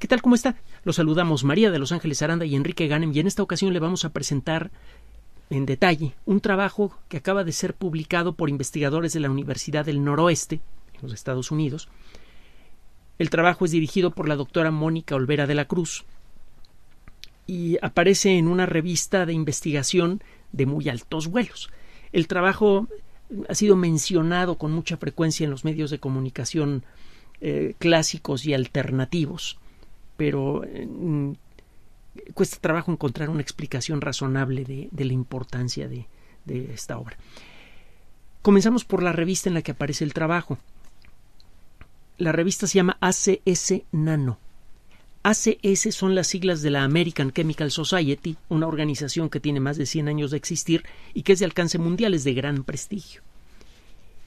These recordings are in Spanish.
¿Qué tal? ¿Cómo está? Los saludamos María de Los Ángeles Aranda y Enrique Ganem y en esta ocasión le vamos a presentar en detalle un trabajo que acaba de ser publicado por investigadores de la Universidad del Noroeste, en los Estados Unidos. El trabajo es dirigido por la doctora Mónica Olvera de la Cruz y aparece en una revista de investigación de muy altos vuelos. El trabajo ha sido mencionado con mucha frecuencia en los medios de comunicación eh, clásicos y alternativos pero eh, cuesta trabajo encontrar una explicación razonable de, la importancia de, esta obra. Comenzamos por la revista en la que aparece el trabajo. La revista se llama ACS Nano. ACS son las siglas de la American Chemical Society, una organización que tiene más de 100 años de existir y que es de alcance mundial, es de gran prestigio.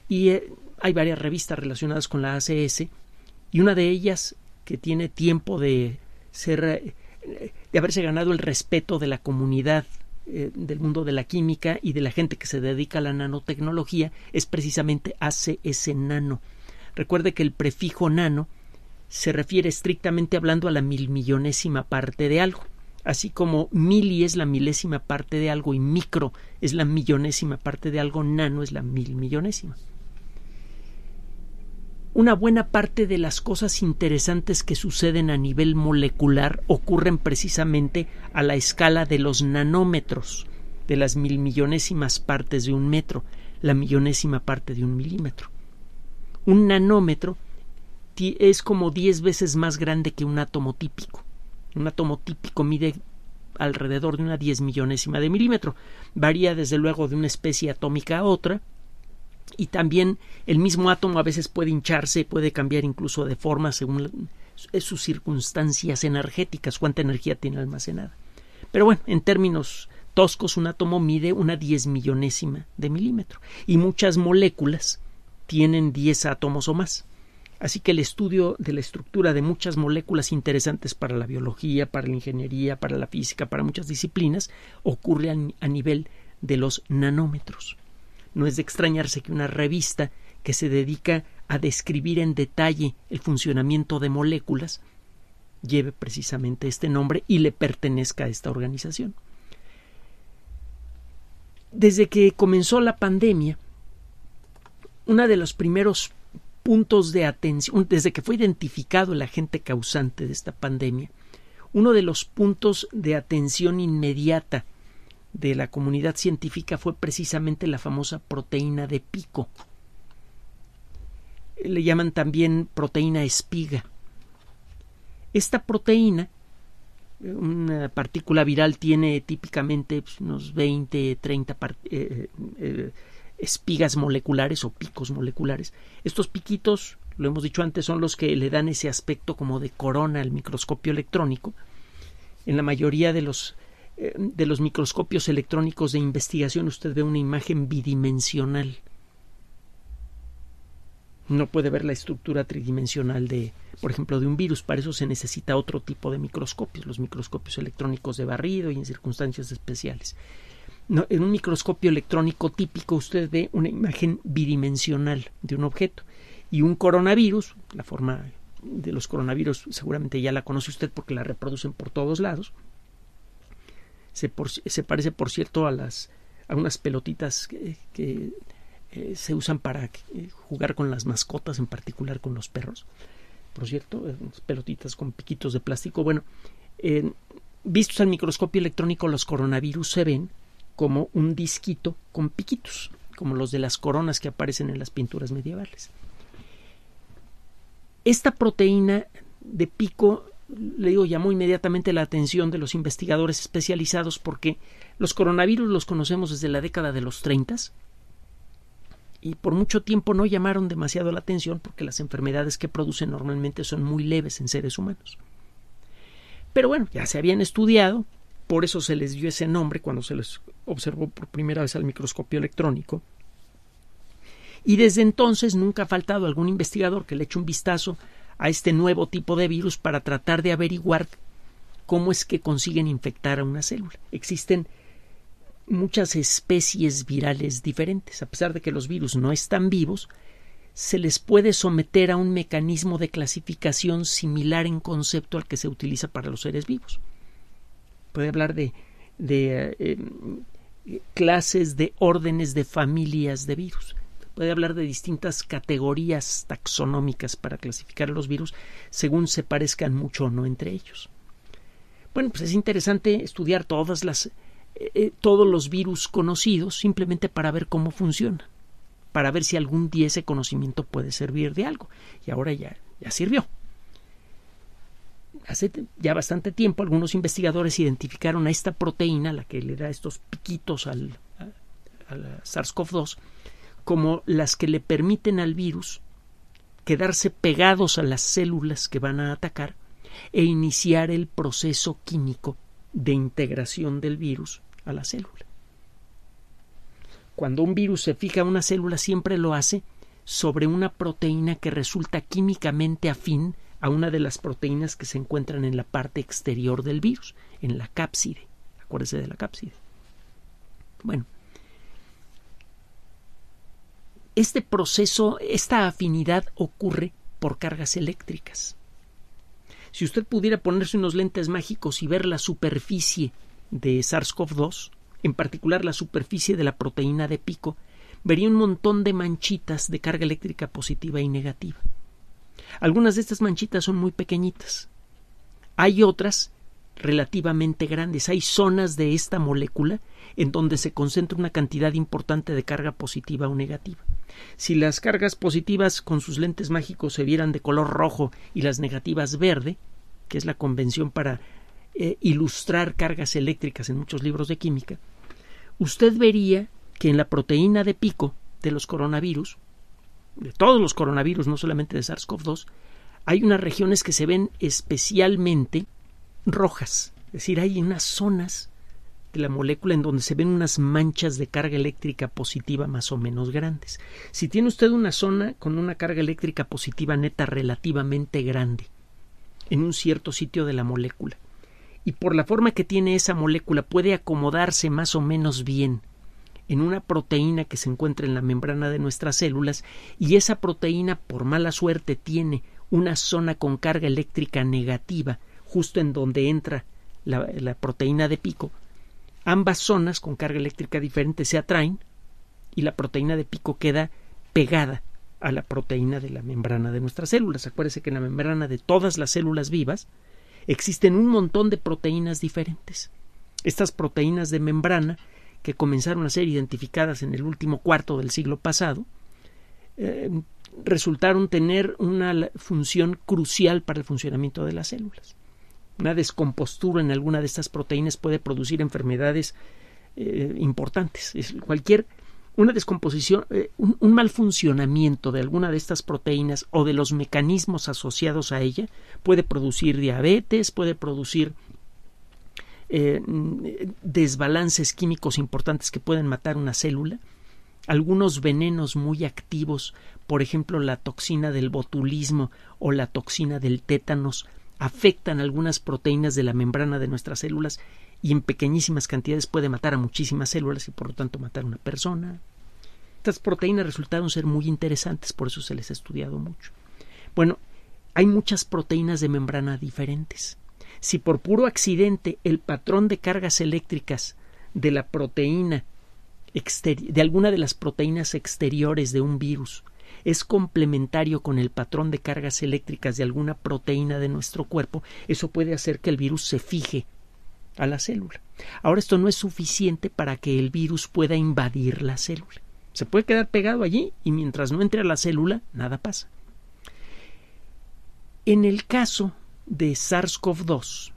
Y eh, hay varias revistas relacionadas con la ACS y una de ellas que tiene tiempo de ser eh, de haberse ganado el respeto de la comunidad eh, del mundo de la química y de la gente que se dedica a la nanotecnología es precisamente ese nano. Recuerde que el prefijo nano se refiere estrictamente hablando a la milmillonésima parte de algo, así como mili es la milésima parte de algo y micro es la millonésima parte de algo, nano es la milmillonésima una buena parte de las cosas interesantes que suceden a nivel molecular ocurren precisamente a la escala de los nanómetros, de las mil millonésimas partes de un metro, la millonésima parte de un milímetro. Un nanómetro es como diez veces más grande que un átomo típico. Un átomo típico mide alrededor de una diez millonésima de milímetro. Varía desde luego de una especie atómica a otra, y también el mismo átomo a veces puede hincharse, puede cambiar incluso de forma según sus circunstancias energéticas, cuánta energía tiene almacenada. Pero bueno, en términos toscos, un átomo mide una diez millonésima de milímetro y muchas moléculas tienen diez átomos o más. Así que el estudio de la estructura de muchas moléculas interesantes para la biología, para la ingeniería, para la física, para muchas disciplinas, ocurre a, nivel de los nanómetros. No es de extrañarse que una revista que se dedica a describir en detalle el funcionamiento de moléculas lleve precisamente este nombre y le pertenezca a esta organización. Desde que comenzó la pandemia, uno de los primeros puntos de atención, desde que fue identificado el agente causante de esta pandemia, uno de los puntos de atención inmediata de la comunidad científica fue precisamente la famosa proteína de pico. Le llaman también proteína espiga. Esta proteína, una partícula viral tiene típicamente pues, unos 20, 30 eh, eh, eh, espigas moleculares o picos moleculares. Estos piquitos, lo hemos dicho antes, son los que le dan ese aspecto como de corona al microscopio electrónico. En la mayoría de los eh, de los microscopios electrónicos de investigación usted ve una imagen bidimensional. No puede ver la estructura tridimensional de, por ejemplo, de un virus. Para eso se necesita otro tipo de microscopios, los microscopios electrónicos de barrido y en circunstancias especiales. en un microscopio electrónico típico usted ve una imagen bidimensional de un objeto y un coronavirus, la forma de los coronavirus seguramente ya la conoce usted porque la reproducen por todos lados, se, parece, por cierto, a las a unas pelotitas que, eh, se usan para eh, jugar con las mascotas, en particular con los perros. Por cierto, eh, pelotitas con piquitos de plástico. Bueno, vistos al microscopio electrónico, los coronavirus se ven como un disquito con piquitos, como los de las coronas que aparecen en las pinturas medievales. Esta proteína de pico le digo, llamó inmediatamente la atención de los investigadores especializados porque los coronavirus los conocemos desde la década de los 30 y por mucho tiempo no llamaron demasiado la atención porque las enfermedades que producen normalmente son muy leves en seres humanos. Pero bueno, ya se habían estudiado, por eso se les dio ese nombre cuando se les observó por primera vez al microscopio electrónico. Y desde entonces nunca ha faltado algún investigador que le eche un vistazo a este nuevo tipo de virus para tratar de averiguar cómo es que consiguen infectar a una célula. Existen muchas especies virales diferentes. A pesar de que los virus no están vivos, se les puede someter a un mecanismo de clasificación similar en concepto al que se utiliza para los seres vivos. Puede hablar de, eh, clases, de órdenes, de familias de virus puede hablar de distintas categorías taxonómicas para clasificar los virus según se parezcan mucho o no entre ellos. Bueno, pues es interesante estudiar todas las, eh, eh, todos los virus conocidos simplemente para ver cómo funciona, para ver si algún día ese conocimiento puede servir de algo. Y ahora ya, ya sirvió. Hace ya bastante tiempo algunos investigadores identificaron a esta proteína, la que le da estos piquitos al, al SARS-CoV-2, como las que le permiten al virus quedarse pegados a las células que van a atacar e iniciar el proceso químico de integración del virus a la célula. Cuando un virus se fija a una célula siempre lo hace sobre una proteína que resulta químicamente afín a una de las proteínas que se encuentran en la parte exterior del virus, en la cápside. Acuérdese de la cápside. Bueno, este proceso, esta afinidad ocurre por cargas eléctricas. Si usted pudiera ponerse unos lentes mágicos y ver la superficie de SARS-CoV-2, en particular la superficie de la proteína de pico, vería un montón de manchitas de carga eléctrica positiva y negativa. Algunas de estas manchitas son muy pequeñitas. Hay otras relativamente grandes. Hay zonas de esta molécula en donde se concentra una cantidad importante de carga positiva o negativa. Si las cargas positivas con sus lentes mágicos se vieran de color rojo y las negativas verde, que es la convención para eh, ilustrar cargas eléctricas en muchos libros de química, usted vería que en la proteína de pico de los coronavirus, de todos los coronavirus, no solamente de SARS-CoV-2, hay unas regiones que se ven especialmente rojas. Es decir, hay unas zonas de la molécula en donde se ven unas manchas de carga eléctrica positiva más o menos grandes. Si tiene usted una zona con una carga eléctrica positiva neta relativamente grande en un cierto sitio de la molécula, y por la forma que tiene esa molécula puede acomodarse más o menos bien en una proteína que se encuentra en la membrana de nuestras células, y esa proteína por mala suerte tiene una zona con carga eléctrica negativa, justo en donde entra la, proteína de pico, ambas zonas con carga eléctrica diferente se atraen y la proteína de pico queda pegada a la proteína de la membrana de nuestras células. Acuérdense que en la membrana de todas las células vivas existen un montón de proteínas diferentes. Estas proteínas de membrana que comenzaron a ser identificadas en el último cuarto del siglo pasado, eh, resultaron tener una función crucial para el funcionamiento de las células. Una descompostura en alguna de estas proteínas puede producir enfermedades eh, importantes. cualquier una descomposición, eh, un, mal funcionamiento de alguna de estas proteínas o de los mecanismos asociados a ella puede producir diabetes, puede producir eh, desbalances químicos importantes que pueden matar una célula, algunos venenos muy activos, por ejemplo la toxina del botulismo o la toxina del tétanos, afectan algunas proteínas de la membrana de nuestras células y en pequeñísimas cantidades puede matar a muchísimas células y por lo tanto matar a una persona. Estas proteínas resultaron ser muy interesantes, por eso se les ha estudiado mucho. Bueno, hay muchas proteínas de membrana diferentes. Si por puro accidente el patrón de cargas eléctricas de la proteína de alguna de las proteínas exteriores de un virus es complementario con el patrón de cargas eléctricas de alguna proteína de nuestro cuerpo, eso puede hacer que el virus se fije a la célula. Ahora esto no es suficiente para que el virus pueda invadir la célula. Se puede quedar pegado allí y mientras no entre a la célula, nada pasa. En el caso de SARS-CoV-2,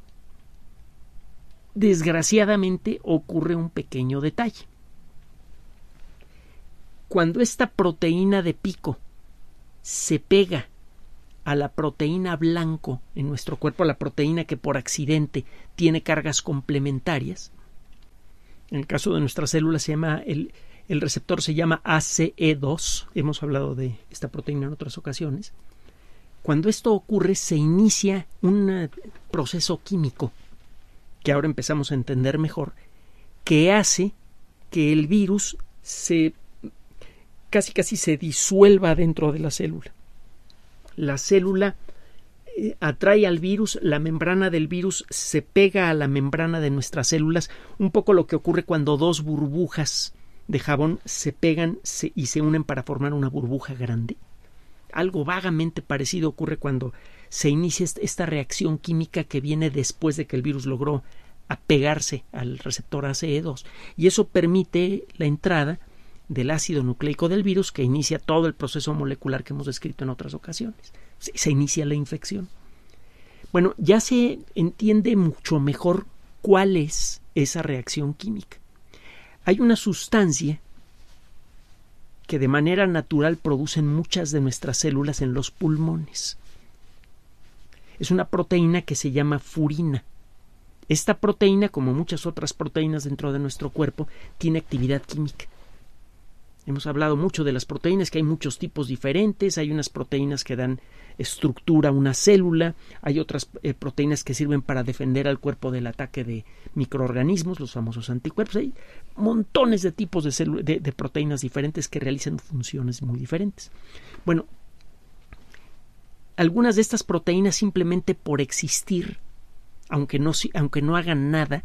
desgraciadamente ocurre un pequeño detalle. Cuando esta proteína de pico se pega a la proteína blanco en nuestro cuerpo, a la proteína que por accidente tiene cargas complementarias, en el caso de nuestras células se llama el, el receptor se llama ACE2, hemos hablado de esta proteína en otras ocasiones. Cuando esto ocurre se inicia un proceso químico que ahora empezamos a entender mejor, que hace que el virus se casi casi se disuelva dentro de la célula. La célula eh, atrae al virus, la membrana del virus se pega a la membrana de nuestras células, un poco lo que ocurre cuando dos burbujas de jabón se pegan y se unen para formar una burbuja grande. Algo vagamente parecido ocurre cuando se inicia esta reacción química que viene después de que el virus logró apegarse al receptor ACE2 y eso permite la entrada del ácido nucleico del virus que inicia todo el proceso molecular que hemos descrito en otras ocasiones. Se, inicia la infección. Bueno, ya se entiende mucho mejor cuál es esa reacción química. Hay una sustancia que de manera natural producen muchas de nuestras células en los pulmones. Es una proteína que se llama furina. Esta proteína, como muchas otras proteínas dentro de nuestro cuerpo, tiene actividad química. Hemos hablado mucho de las proteínas, que hay muchos tipos diferentes, hay unas proteínas que dan estructura a una célula, hay otras eh, proteínas que sirven para defender al cuerpo del ataque de microorganismos, los famosos anticuerpos, hay montones de tipos de, proteínas diferentes que realizan funciones muy diferentes. Bueno, algunas de estas proteínas simplemente por existir, aunque no hagan nada,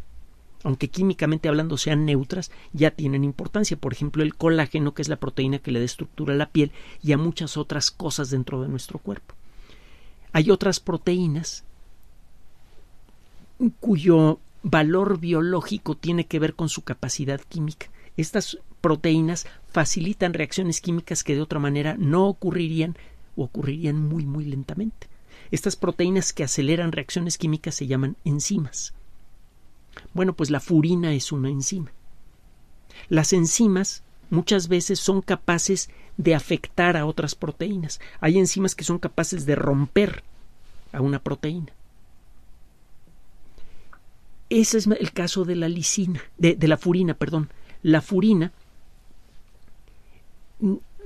aunque químicamente hablando sean neutras, ya tienen importancia. Por ejemplo, el colágeno, que es la proteína que le da estructura a la piel y a muchas otras cosas dentro de nuestro cuerpo. Hay otras proteínas cuyo valor biológico tiene que ver con su capacidad química. Estas proteínas facilitan reacciones químicas que de otra manera no ocurrirían o ocurrirían muy muy lentamente. Estas proteínas que aceleran reacciones químicas se llaman enzimas. Bueno, pues la furina es una enzima. Las enzimas muchas veces son capaces de afectar a otras proteínas. Hay enzimas que son capaces de romper a una proteína. Ese es el caso de la lisina, de, de la furina, perdón. La furina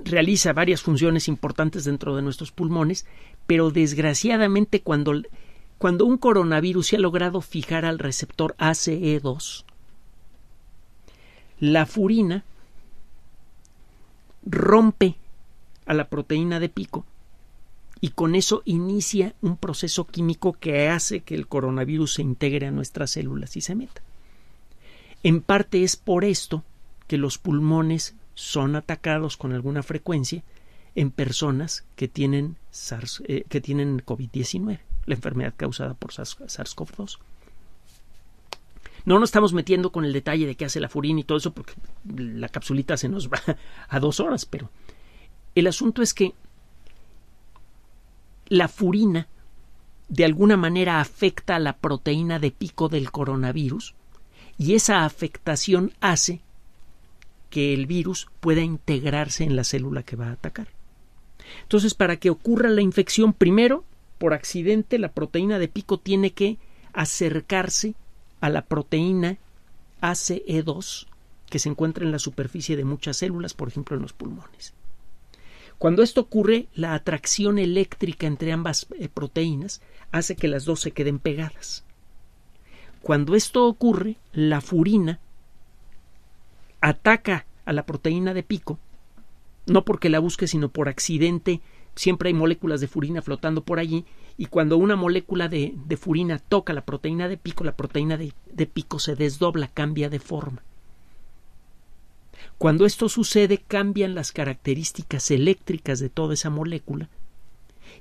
realiza varias funciones importantes dentro de nuestros pulmones, pero desgraciadamente cuando cuando un coronavirus se ha logrado fijar al receptor ACE2, la furina rompe a la proteína de pico y con eso inicia un proceso químico que hace que el coronavirus se integre a nuestras células y se meta. En parte es por esto que los pulmones son atacados con alguna frecuencia en personas que tienen, eh, que tienen COVID-19 la enfermedad causada por SARS-CoV-2. No nos estamos metiendo con el detalle de qué hace la furina y todo eso, porque la capsulita se nos va a dos horas, pero el asunto es que la furina de alguna manera afecta a la proteína de pico del coronavirus y esa afectación hace que el virus pueda integrarse en la célula que va a atacar. Entonces, para que ocurra la infección, primero por accidente la proteína de pico tiene que acercarse a la proteína ACE2 que se encuentra en la superficie de muchas células, por ejemplo en los pulmones. Cuando esto ocurre, la atracción eléctrica entre ambas eh, proteínas hace que las dos se queden pegadas. Cuando esto ocurre, la furina ataca a la proteína de pico, no porque la busque, sino por accidente siempre hay moléculas de furina flotando por allí y cuando una molécula de, furina toca la proteína de pico, la proteína de, de, pico se desdobla, cambia de forma. Cuando esto sucede cambian las características eléctricas de toda esa molécula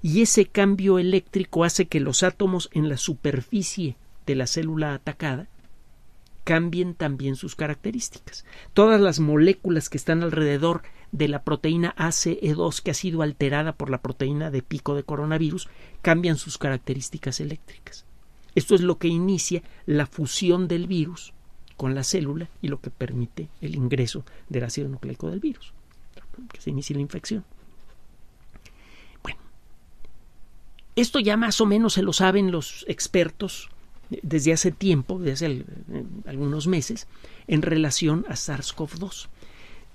y ese cambio eléctrico hace que los átomos en la superficie de la célula atacada cambien también sus características. Todas las moléculas que están alrededor de la proteína ACE2 que ha sido alterada por la proteína de pico de coronavirus cambian sus características eléctricas. Esto es lo que inicia la fusión del virus con la célula y lo que permite el ingreso del ácido nucleico del virus, que se inicia la infección. Bueno, esto ya más o menos se lo saben los expertos desde hace tiempo, desde hace algunos meses, en relación a SARS-CoV-2.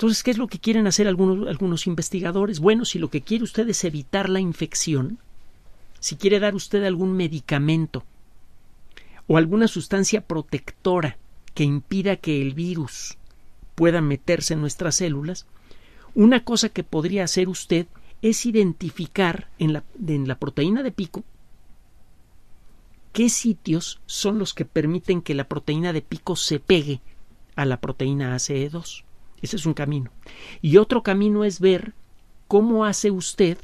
Entonces, ¿qué es lo que quieren hacer algunos, algunos investigadores? Bueno, si lo que quiere usted es evitar la infección, si quiere dar usted algún medicamento o alguna sustancia protectora que impida que el virus pueda meterse en nuestras células, una cosa que podría hacer usted es identificar en la, en la proteína de pico qué sitios son los que permiten que la proteína de pico se pegue a la proteína ACE2. Ese es un camino. Y otro camino es ver cómo hace usted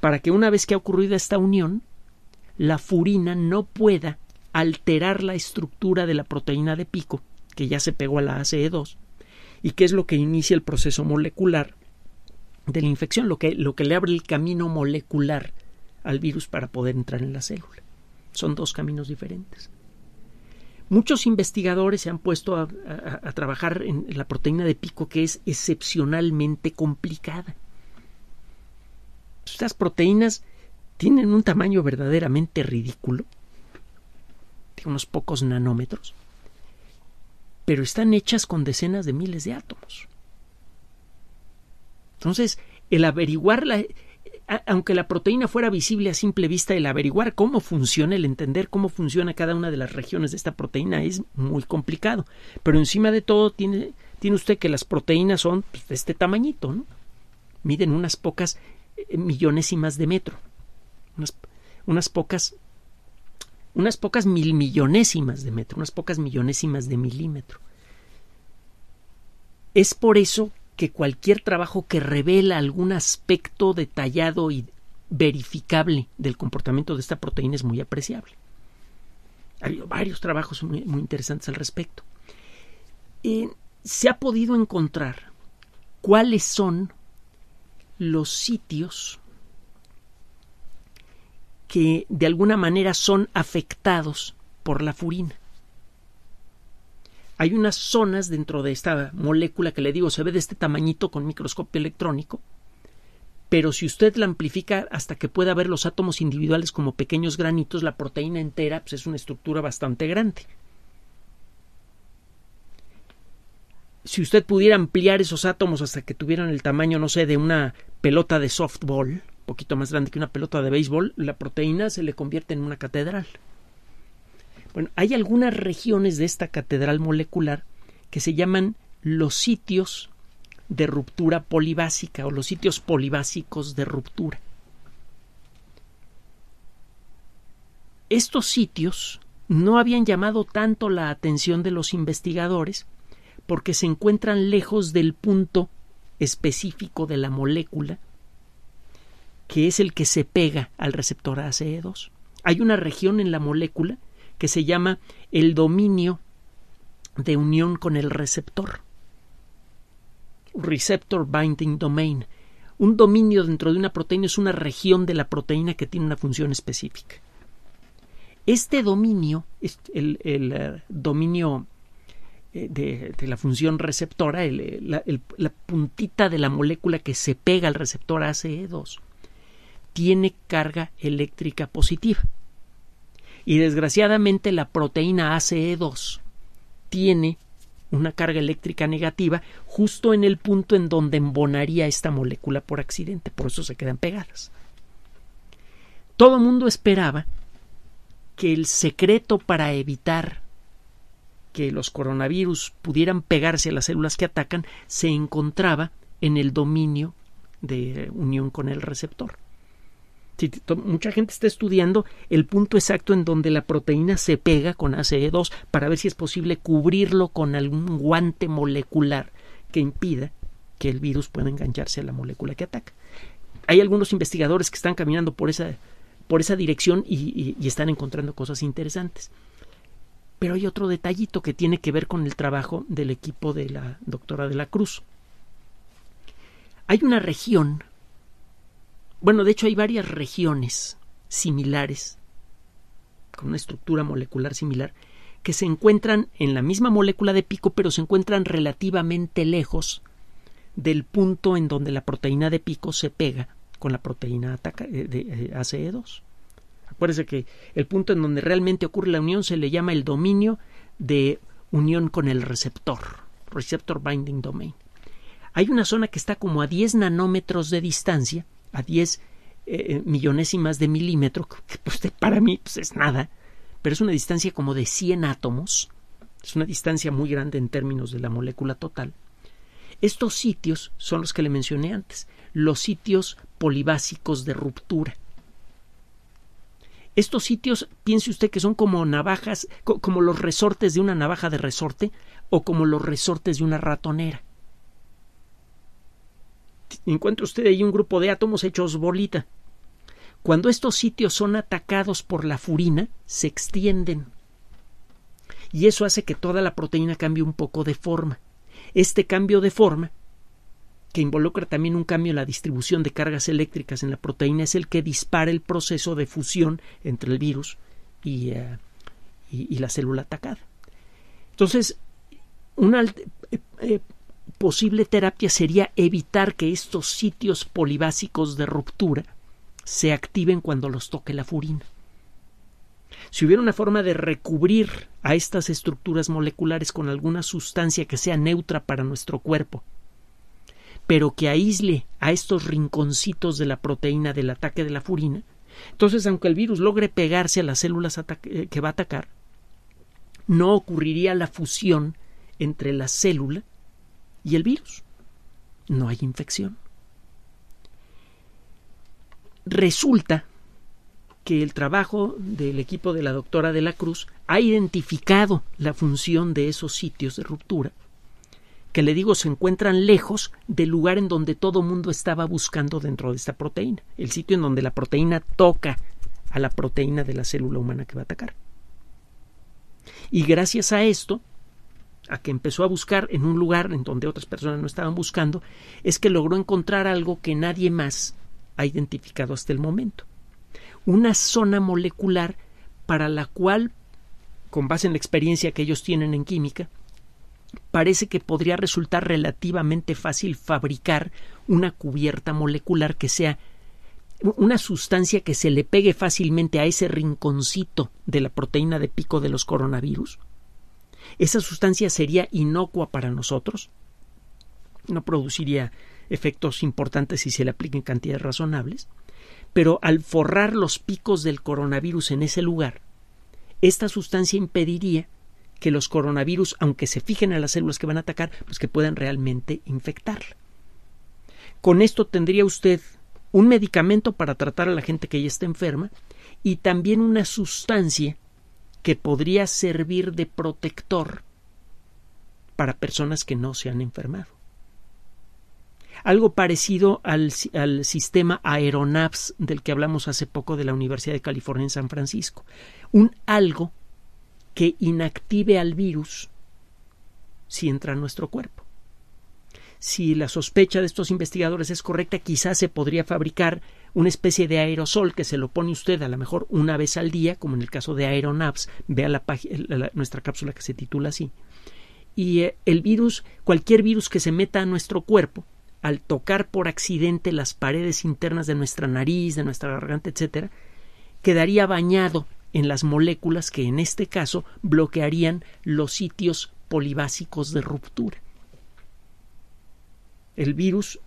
para que una vez que ha ocurrido esta unión, la furina no pueda alterar la estructura de la proteína de pico, que ya se pegó a la ACE2, y que es lo que inicia el proceso molecular de la infección, lo que, lo que le abre el camino molecular al virus para poder entrar en la célula. Son dos caminos diferentes. Muchos investigadores se han puesto a, trabajar en la proteína de pico que es excepcionalmente complicada. Estas proteínas tienen un tamaño verdaderamente ridículo, de unos pocos nanómetros, pero están hechas con decenas de miles de átomos. Entonces, el averiguar la, aunque la proteína fuera visible a simple vista, el averiguar cómo funciona, el entender cómo funciona cada una de las regiones de esta proteína es muy complicado. Pero encima de todo tiene, tiene usted que las proteínas son pues, de este tamañito, ¿no? Miden unas pocas eh, millonésimas de metro, unas, pocas unas pocas mil millonésimas de metro, unas pocas millonésimas de milímetro. Es por eso que cualquier trabajo que revela algún aspecto detallado y verificable del comportamiento de esta proteína es muy apreciable. Ha habido varios trabajos muy, interesantes al respecto. se ha podido encontrar cuáles son los sitios que de alguna manera son afectados por la furina hay unas zonas dentro de esta molécula que le digo, se ve de este tamañito con microscopio electrónico, pero si usted la amplifica hasta que pueda ver los átomos individuales como pequeños granitos, la proteína entera pues, es una estructura bastante grande. Si usted pudiera ampliar esos átomos hasta que tuvieran el tamaño, no sé, de una pelota de softball, un poquito más grande que una pelota de béisbol, la proteína se le convierte en una catedral. Bueno, hay algunas regiones de esta catedral molecular que se llaman los sitios de ruptura polibásica o los sitios polibásicos de ruptura. Estos sitios no habían llamado tanto la atención de los investigadores porque se encuentran lejos del punto específico de la molécula que es el que se pega al receptor ACE2. Hay una región en la molécula que se llama el dominio de unión con el receptor. Receptor Binding Domain. Un dominio dentro de una proteína es una región de la proteína que tiene una función específica. Este dominio, el, el eh, dominio eh, de, la función receptora, eh, la, la, puntita de la molécula que se pega al receptor ACE2, tiene carga eléctrica positiva. Y desgraciadamente la proteína ACE2 tiene una carga eléctrica negativa justo en el punto en donde embonaría esta molécula por accidente, por eso se quedan pegadas. Todo el mundo esperaba que el secreto para evitar que los coronavirus pudieran pegarse a las células que atacan se encontraba en el dominio de unión con el receptor mucha gente está estudiando el punto exacto en donde la proteína se pega con ACE2 para ver si es posible cubrirlo con algún guante molecular que impida que el virus pueda engancharse a la molécula que ataca. Hay algunos investigadores que están caminando por esa, por esa dirección y están encontrando cosas interesantes. Pero hay otro detallito que tiene que ver con el trabajo del equipo de la doctora de la Cruz. Hay una región bueno, de hecho hay varias regiones similares, con una estructura molecular similar, que se encuentran en la misma molécula de pico, pero se encuentran relativamente lejos del punto en donde la proteína de pico se pega con la proteína eh, de eh, ACE2. Acuérdense que el punto en donde realmente ocurre la unión se le llama el dominio de unión con el receptor, receptor binding domain. Hay una zona que está como a 10 nanómetros de distancia a 10 eh, eh, millonésimas de milímetro, que pues, para mí pues, es nada, pero es una distancia como de 100 átomos, es una distancia muy grande en términos de la molécula total. Estos sitios son los que le mencioné antes, los sitios polibásicos de ruptura. Estos sitios, piense usted que son como navajas, como los resortes de una navaja de resorte o como los resortes de una ratonera encuentra usted ahí un grupo de átomos hechos bolita. Cuando estos sitios son atacados por la furina, se extienden. Y eso hace que toda la proteína cambie un poco de forma. Este cambio de forma, que involucra también un cambio en la distribución de cargas eléctricas en la proteína, es el que dispara el proceso de fusión entre el virus y, eh, la célula atacada. Entonces, una, eh, eh, posible terapia sería evitar que estos sitios polibásicos de ruptura se activen cuando los toque la furina. Si hubiera una forma de recubrir a estas estructuras moleculares con alguna sustancia que sea neutra para nuestro cuerpo, pero que aísle a estos rinconcitos de la proteína del ataque de la furina, entonces aunque el virus logre pegarse a las células eh, que va a atacar, no ocurriría la fusión entre la célula y el virus. No hay infección. Resulta que el trabajo del equipo de la doctora de la Cruz ha identificado la función de esos sitios de ruptura, que le digo se encuentran lejos del lugar en donde todo mundo estaba buscando dentro de esta proteína, el sitio en donde la proteína toca a la proteína de la célula humana que va a atacar. Y gracias a esto, a que empezó a buscar en un lugar en donde otras personas no estaban buscando, es que logró encontrar algo que nadie más ha identificado hasta el momento. Una zona molecular para la cual, con base en la experiencia que ellos tienen en química, parece que podría resultar relativamente fácil fabricar una cubierta molecular que sea una sustancia que se le pegue fácilmente a ese rinconcito de la proteína de pico de los coronavirus ¿Esa sustancia sería inocua para nosotros? No produciría efectos importantes si se le aplica en cantidades razonables, pero al forrar los picos del coronavirus en ese lugar, esta sustancia impediría que los coronavirus, aunque se fijen a las células que van a atacar, pues que puedan realmente infectarla. Con esto tendría usted un medicamento para tratar a la gente que ya está enferma y también una sustancia que podría servir de protector para personas que no se han enfermado. Algo parecido al, sistema aeronaves del que hablamos hace poco de la Universidad de California en San Francisco. Un algo que inactive al virus si entra a nuestro cuerpo si la sospecha de estos investigadores es correcta, quizás se podría fabricar una especie de aerosol que se lo pone usted a lo mejor una vez al día, como en el caso de Aeronaps. Vea la, nuestra cápsula que se titula así. Y eh, el virus, cualquier virus que se meta a nuestro cuerpo, al tocar por accidente las paredes internas de nuestra nariz, de nuestra garganta, etc., quedaría bañado en las moléculas que en este caso bloquearían los sitios polibásicos de ruptura el virus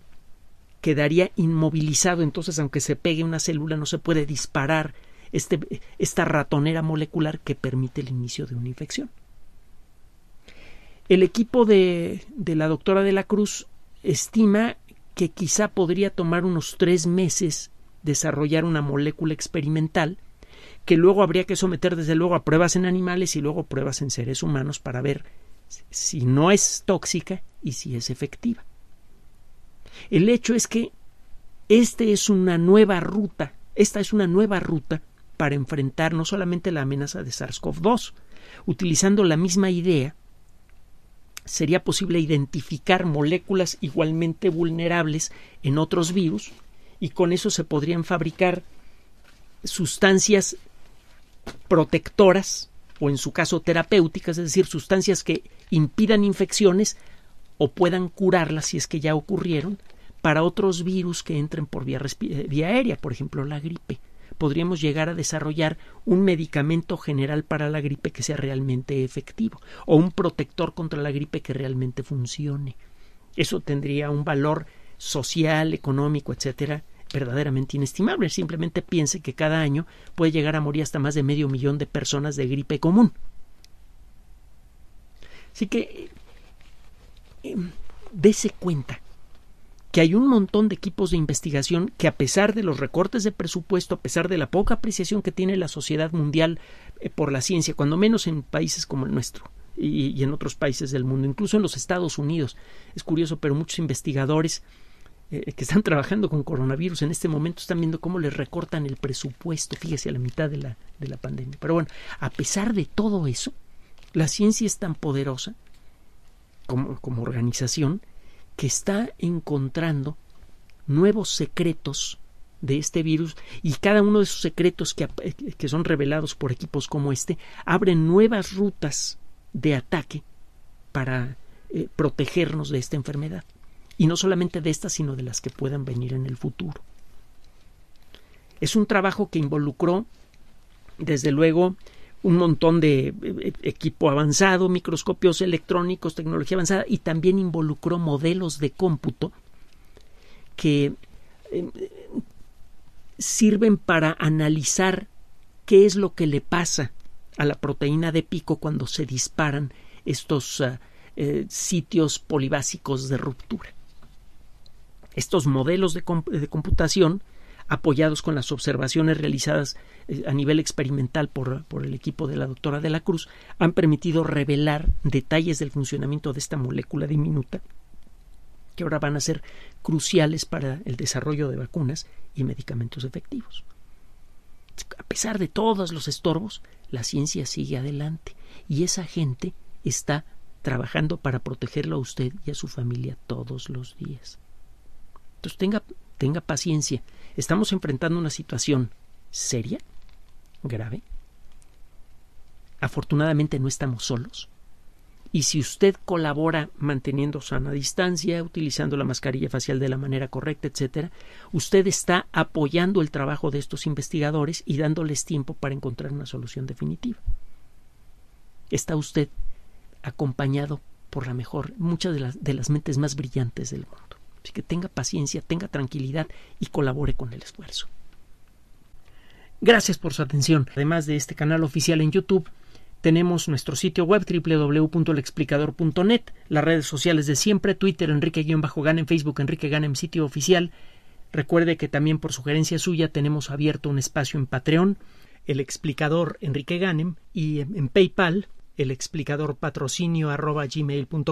quedaría inmovilizado, entonces aunque se pegue una célula no se puede disparar este, esta ratonera molecular que permite el inicio de una infección. El equipo de, de la doctora de la Cruz estima que quizá podría tomar unos tres meses desarrollar una molécula experimental que luego habría que someter desde luego a pruebas en animales y luego pruebas en seres humanos para ver si no es tóxica y si es efectiva. El hecho es que esta es una nueva ruta, esta es una nueva ruta para enfrentar no solamente la amenaza de SARS-CoV-2, utilizando la misma idea, sería posible identificar moléculas igualmente vulnerables en otros virus y con eso se podrían fabricar sustancias protectoras o en su caso terapéuticas, es decir, sustancias que impidan infecciones o puedan curarlas si es que ya ocurrieron para otros virus que entren por eh, vía, aérea, por ejemplo la gripe. Podríamos llegar a desarrollar un medicamento general para la gripe que sea realmente efectivo o un protector contra la gripe que realmente funcione. Eso tendría un valor social, económico, etcétera, verdaderamente inestimable. Simplemente piense que cada año puede llegar a morir hasta más de medio millón de personas de gripe común. Así que dese cuenta que hay un montón de equipos de investigación que a pesar de los recortes de presupuesto, a pesar de la poca apreciación que tiene la sociedad mundial eh, por la ciencia, cuando menos en países como el nuestro y, en otros países del mundo, incluso en los Estados Unidos, es curioso, pero muchos investigadores eh, que están trabajando con coronavirus en este momento están viendo cómo les recortan el presupuesto, fíjese, a la mitad de la, de la pandemia. Pero bueno, a pesar de todo eso, la ciencia es tan poderosa como, organización que está encontrando nuevos secretos de este virus y cada uno de esos secretos que, son revelados por equipos como este abren nuevas rutas de ataque para eh, protegernos de esta enfermedad. Y no solamente de estas sino de las que puedan venir en el futuro. Es un trabajo que involucró, desde luego, un montón de eh, eh, equipo avanzado, microscopios electrónicos, tecnología avanzada y también involucró modelos de cómputo que eh, sirven para analizar qué es lo que le pasa a la proteína de pico cuando se disparan estos ah, sitios polibásicos de ruptura. Estos modelos de computación apoyados con las observaciones realizadas eh, a nivel experimental por, el equipo de la doctora de la Cruz, han permitido revelar detalles del funcionamiento de esta molécula diminuta que ahora van a ser cruciales para el desarrollo de vacunas y medicamentos efectivos. A pesar de todos los estorbos, la ciencia sigue adelante y esa gente está trabajando para protegerlo a usted y a su familia todos los días. Entonces tenga tenga paciencia. Estamos enfrentando una situación seria, grave. Afortunadamente no estamos solos. Y si usted colabora manteniendo sana distancia, utilizando la mascarilla facial de la manera correcta, etcétera, usted está apoyando el trabajo de estos investigadores y dándoles tiempo para encontrar una solución definitiva. Está usted acompañado por la mejor, muchas de las, de las mentes más brillantes del mundo. Así que tenga paciencia, tenga tranquilidad y colabore con el esfuerzo. Gracias por su atención. Además de este canal oficial en YouTube, tenemos nuestro sitio web www.lexplicador.net, las redes sociales de siempre, Twitter Enrique-Ganem, Facebook Enrique Ganem, sitio oficial. Recuerde que también por sugerencia suya tenemos abierto un espacio en Patreon, el explicador Enrique Ganem, y en PayPal el explicador patrocinio arroba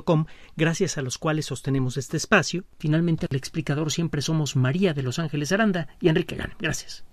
com, gracias a los cuales sostenemos este espacio. Finalmente, el explicador siempre somos María de Los Ángeles Aranda y Enrique Gan. Gracias.